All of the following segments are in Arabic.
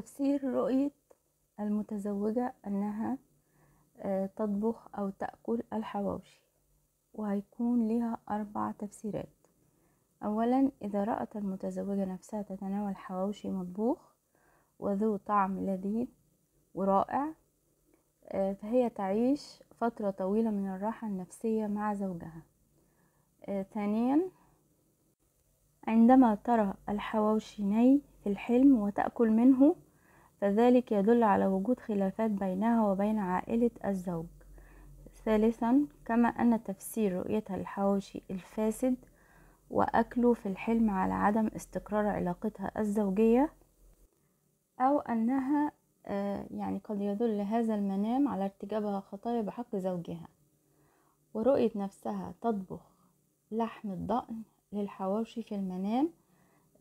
تفسير رؤية المتزوجة أنها آه، تطبخ أو تأكل الحواوشي وهيكون لها أربع تفسيرات أولا إذا رأت المتزوجة نفسها تتناول حواوشي مطبوخ وذو طعم لذيذ ورائع آه، فهي تعيش فترة طويلة من الراحة النفسية مع زوجها آه، ثانيا عندما ترى الحواوشي ني في الحلم وتأكل منه فذلك يدل على وجود خلافات بينها وبين عائلة الزوج ثالثا كما أن تفسير رؤيتها الحواوشي الفاسد وأكله في الحلم على عدم استقرار علاقتها الزوجية أو أنها آه، يعني قد يدل هذا المنام على ارتكابها خطايا بحق زوجها ورؤية نفسها تطبخ لحم الضأن للحواوشي في المنام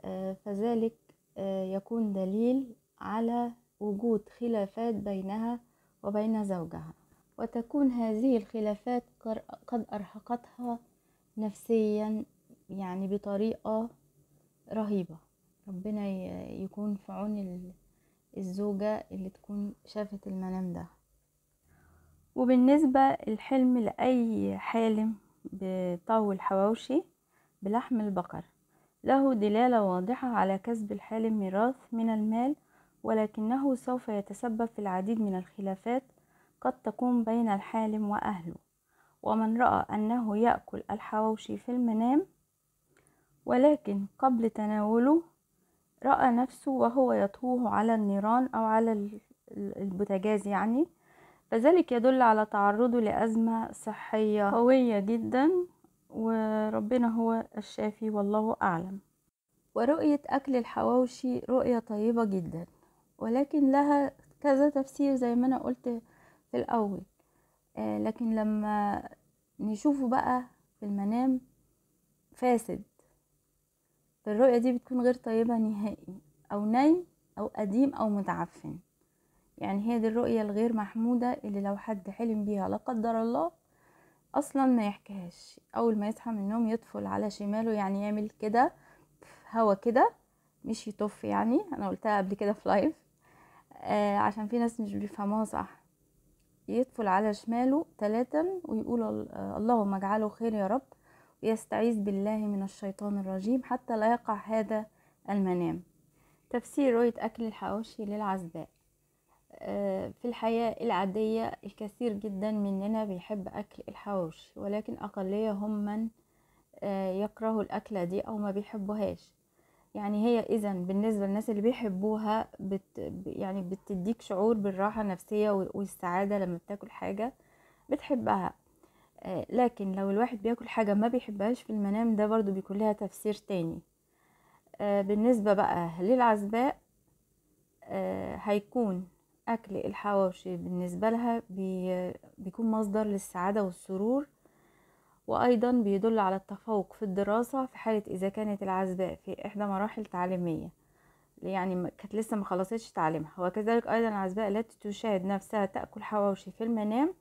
آه، فذلك آه، يكون دليل على وجود خلافات بينها وبين زوجها وتكون هذه الخلافات قد أرهقتها نفسيا يعني بطريقة رهيبة ربنا يكون في عون الزوجة اللي تكون شافت المنام ده وبالنسبة الحلم لأي حالم بطاو الحواوشي بلحم البقر له دلالة واضحة على كسب الحالم ميراث من المال ولكنه سوف يتسبب في العديد من الخلافات قد تكون بين الحالم وأهله ومن رأى أنه يأكل الحواوشي في المنام ولكن قبل تناوله رأى نفسه وهو يطهوه على النيران أو على البوتاجاز يعني فذلك يدل على تعرضه لأزمة صحية قوية جدا وربنا هو الشافي والله أعلم ورؤية أكل الحواوشي رؤية طيبة جدا ولكن لها كذا تفسير زي ما انا قلت في الاول آه لكن لما نشوفه بقى في المنام فاسد الرؤية دي بتكون غير طيبة نهائي أو نايم أو قديم أو متعفن يعني هي دي الرؤية الغير محمودة اللي لو حد حلم بيها لا قدر الله أصلا ما يحكيهاش أول ما يصحى من النوم يطفل على شماله يعني يعمل كده هوا كده مش يطف يعني أنا قلتها قبل كده في لايف آه عشان في ناس مش بيفهموها صح يدخل على شماله ثلاثا ويقول آه، اللهم اجعله خير يا رب ويستعيذ بالله من الشيطان الرجيم حتى لا يقع هذا المنام تفسير رؤية أكل الحواوشي للعزباء آه، في الحياة العادية الكثير جدا مننا بيحب أكل الحواوشي ولكن أقلية هم من آه، يكرهوا الأكلة دي أو ما بيحبوهاش يعني هي اذا بالنسبه للناس اللي بيحبوها بت يعني بتديك شعور بالراحه النفسيه والسعاده لما بتاكل حاجه بتحبها آه، لكن لو الواحد بياكل حاجه ما بيحبهاش في المنام ده برضو بيكون لها تفسير تاني آه، بالنسبه بقى للعزباء آه، هيكون اكل الحواوشي بالنسبه لها بيكون مصدر للسعاده والسرور وأيضا بيدل على التفوق في الدراسة في حالة إذا كانت العزباء في إحدى مراحل تعليمية يعني كانت لسه ما خلصتش تعليمها وكذلك أيضا العزباء التي تشاهد نفسها تأكل حواوشي في المنام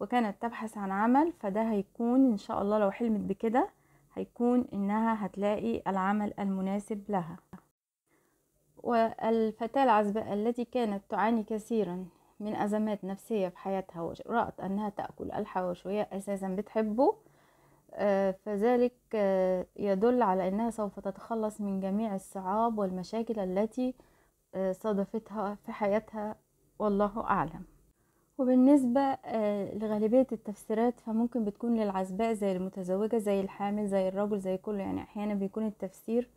وكانت تبحث عن عمل فده هيكون إن شاء الله لو حلمت بكده هيكون إنها هتلاقي العمل المناسب لها والفتاة العزباء التي كانت تعاني كثيرا من أزمات نفسية في حياتها ورأت أنها تأكل الحواوشي وهي أساسا بتحبه آه، فذلك آه، يدل على أنها سوف تتخلص من جميع الصعاب والمشاكل التي آه، صادفتها في حياتها والله أعلم وبالنسبة لغالبية التفسيرات فممكن بتكون للعزباء زي المتزوجة زي الحامل زي الرجل زي كله يعني أحيانا بيكون التفسير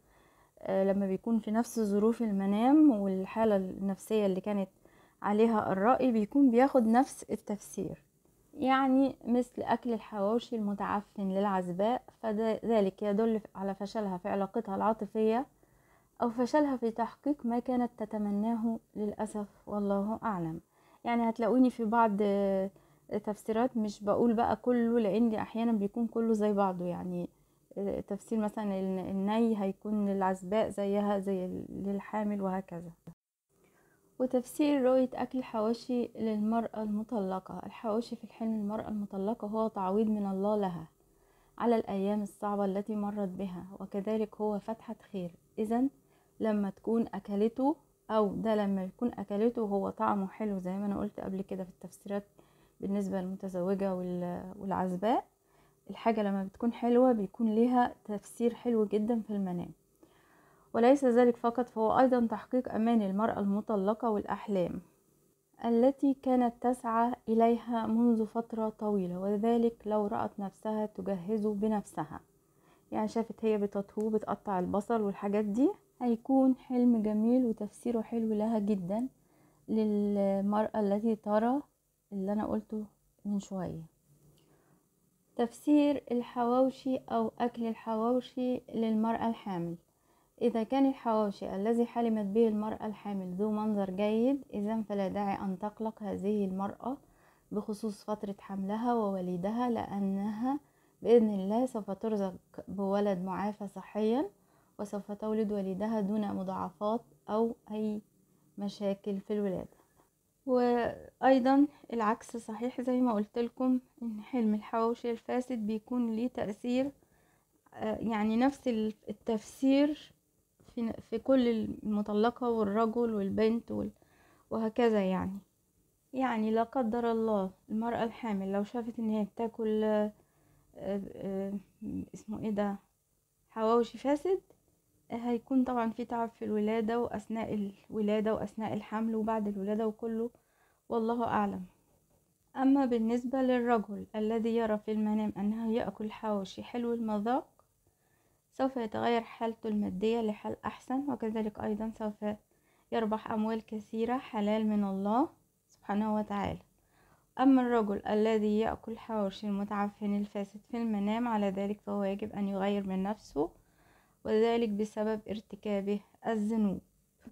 لما بيكون في نفس ظروف المنام والحالة النفسية اللي كانت عليها الرأي بيكون بياخد نفس التفسير يعني مثل أكل الحواوشي المتعفن للعزباء فذلك يدل على فشلها في علاقتها العاطفية أو فشلها في تحقيق ما كانت تتمناه للأسف والله أعلم يعني هتلاقوني في بعض آه، تفسيرات مش بقول بقى كله لأني أحيانا بيكون كله زي بعضه يعني آه، تفسير مثلا الني هيكون للعزباء زيها زي للحامل وهكذا وتفسير رؤية أكل الحواشي للمرأة المطلقة الحواشي في الحلم المرأة المطلقة هو تعويض من الله لها على الأيام الصعبة التي مرت بها وكذلك هو فتحة خير إذا لما تكون أكلته أو ده لما يكون أكلته هو طعمه حلو زي ما أنا قلت قبل كده في التفسيرات بالنسبة للمتزوجة والعزباء الحاجة لما بتكون حلوة بيكون لها تفسير حلو جدا في المنام وليس ذلك فقط فهو أيضا تحقيق أمان المرأة المطلقة والأحلام التي كانت تسعى إليها منذ فترة طويلة وذلك لو رأت نفسها تجهزه بنفسها يعني شافت هي بتطهو بتقطع البصل والحاجات دي هيكون حلم جميل وتفسيره حلو لها جدا للمرأة التي ترى اللي أنا قلته من شوية تفسير الحواوشي أو أكل الحواوشي للمرأة الحامل إذا كان الحواشي الذي حلمت به المرأة الحامل ذو منظر جيد إذا فلا داعي أن تقلق هذه المرأة بخصوص فترة حملها ووليدها لأنها بإذن الله سوف ترزق بولد معافى صحيا وسوف تولد وليدها دون مضاعفات أو أي مشاكل في الولادة وأيضا العكس صحيح زي ما قلت لكم إن حلم الحواوشي الفاسد بيكون ليه تأثير آه، يعني نفس التفسير في, في كل المطلقة والرجل والبنت وال... وهكذا يعني يعني لا قدر الله المرأة الحامل لو شافت ان هي بتاكل آه، آه، اسمه ايه ده حواوشي فاسد هيكون طبعا في تعب في الولادة وأثناء الولادة وأثناء الحمل وبعد الولادة وكله والله أعلم أما بالنسبة للرجل الذي يرى في المنام أنه يأكل حواوشي حلو المذاق سوف يتغير حالته المادية لحال أحسن وكذلك أيضا سوف يربح أموال كثيرة حلال من الله سبحانه وتعالى أما الرجل الذي يأكل حواوشي المتعفن الفاسد في المنام على ذلك فهو يجب أن يغير من نفسه وذلك بسبب ارتكابه الذنوب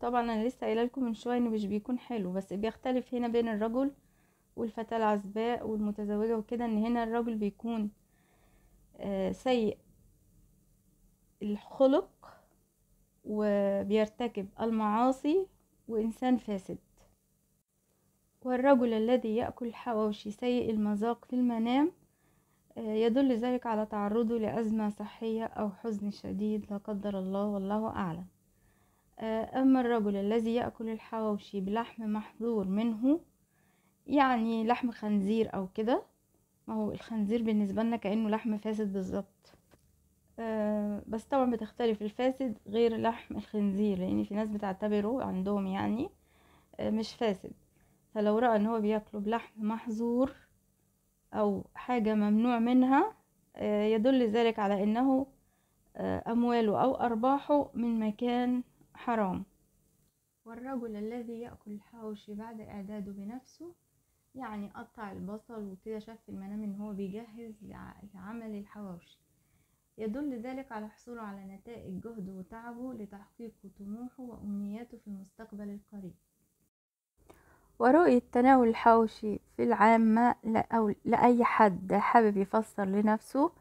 طبعا أنا لسه قايله لكم من شوية إنه مش بيكون حلو بس بيختلف هنا بين الرجل والفتاة العزباء والمتزوجة وكده إن هنا الرجل بيكون آه، سيء الخلق وبيرتكب المعاصي وإنسان فاسد والرجل الذي يأكل حواوشي سيء المذاق في المنام آه، يدل ذلك على تعرضه لأزمة صحية أو حزن شديد لا قدر الله والله أعلم آه، أما الرجل الذي يأكل الحواوشي بلحم محظور منه يعني لحم خنزير أو كده ما هو الخنزير بالنسبة لنا كأنه لحم فاسد بالظبط آه، بس طبعا بتختلف الفاسد غير لحم الخنزير لان في ناس بتعتبره عندهم يعني آه، مش فاسد فلو رأى ان هو بياكله بلحم محظور او حاجة ممنوع منها آه، يدل ذلك على انه امواله او ارباحه من مكان حرام والرجل الذي يأكل الحوش بعد اعداده بنفسه يعني قطع البصل وكده شاف في المنام ان هو بيجهز لعمل الحواوشي يدل ذلك على حصوله على نتائج جهده وتعبه لتحقيق طموحه وأمنياته في المستقبل القريب ورؤية تناول الحوشي في العامة لأي حد حابب يفسر لنفسه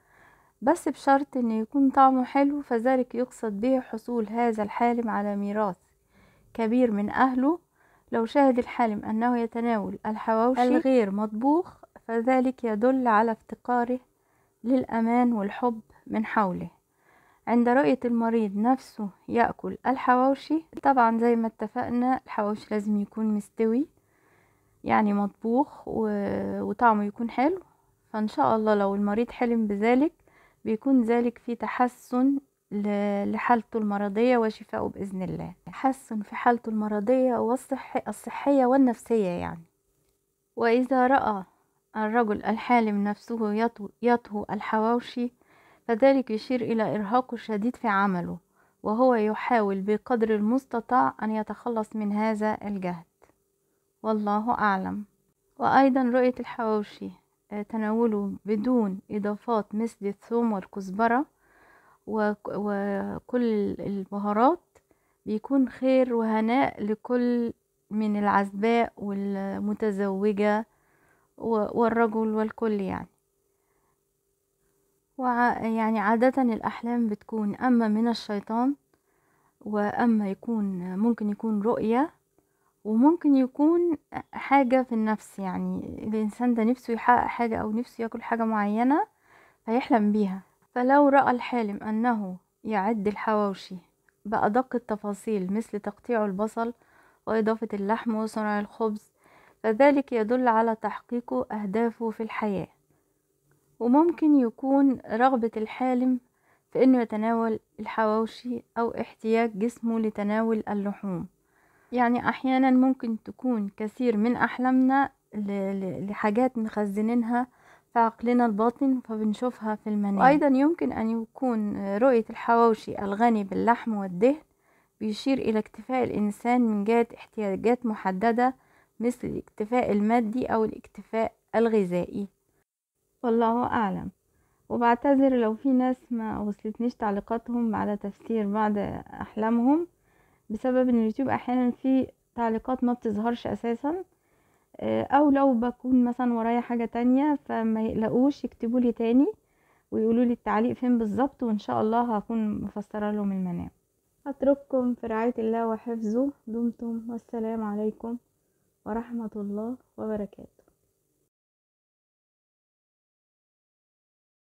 بس بشرط أن يكون طعمه حلو فذلك يقصد به حصول هذا الحالم على ميراث كبير من أهله لو شاهد الحالم أنه يتناول الحواوشي الغير مطبوخ فذلك يدل على افتقاره للأمان والحب من حوله عند رؤية المريض نفسه يأكل الحواوشي طبعا زي ما اتفقنا الحواوشي لازم يكون مستوي يعني مطبوخ وطعمه يكون حلو فإن شاء الله لو المريض حلم بذلك بيكون ذلك في تحسن لحالته المرضية وشفائه بإذن الله تحسن في حالته المرضية والصحية والنفسية يعني وإذا رأى الرجل الحالم نفسه يطهو الحواوشي فذلك يشير إلى إرهاقه الشديد في عمله وهو يحاول بقدر المستطاع أن يتخلص من هذا الجهد والله أعلم وأيضا رؤية الحواوشي آه، تناوله بدون إضافات مثل الثوم والكزبرة وكل البهارات بيكون خير وهناء لكل من العزباء والمتزوجة والرجل والكل يعني ويعني عادة الأحلام بتكون أما من الشيطان وأما يكون ممكن يكون رؤية وممكن يكون حاجة في النفس يعني الإنسان ده نفسه يحقق حاجة أو نفسه ياكل حاجة معينة فيحلم بيها فلو رأى الحالم أنه يعد الحواوشي بأدق التفاصيل مثل تقطيع البصل وإضافة اللحم وصنع الخبز فذلك يدل على تحقيق أهدافه في الحياة وممكن يكون رغبة الحالم في انه يتناول الحواوشي او احتياج جسمه لتناول اللحوم يعني احيانا ممكن تكون كثير من احلامنا لحاجات مخزنينها في عقلنا الباطن فبنشوفها في المنام وايضا يمكن ان يكون رؤية الحواوشي الغني باللحم والدهن بيشير الى اكتفاء الانسان من جهة احتياجات محددة مثل الاكتفاء المادي او الاكتفاء الغذائي والله أعلم وبعتذر لو في ناس ما وصلتنيش تعليقاتهم على تفسير بعض أحلامهم بسبب ان اليوتيوب أحيانا في تعليقات ما بتظهرش أساسا آه، أو لو بكون مثلا ورايا حاجة تانية فما يقلقوش يكتبوا لي تاني ويقولوا لي التعليق فين بالظبط وإن شاء الله هكون مفسرة لهم المنام أترككم في رعاية الله وحفظه دمتم والسلام عليكم ورحمة الله وبركاته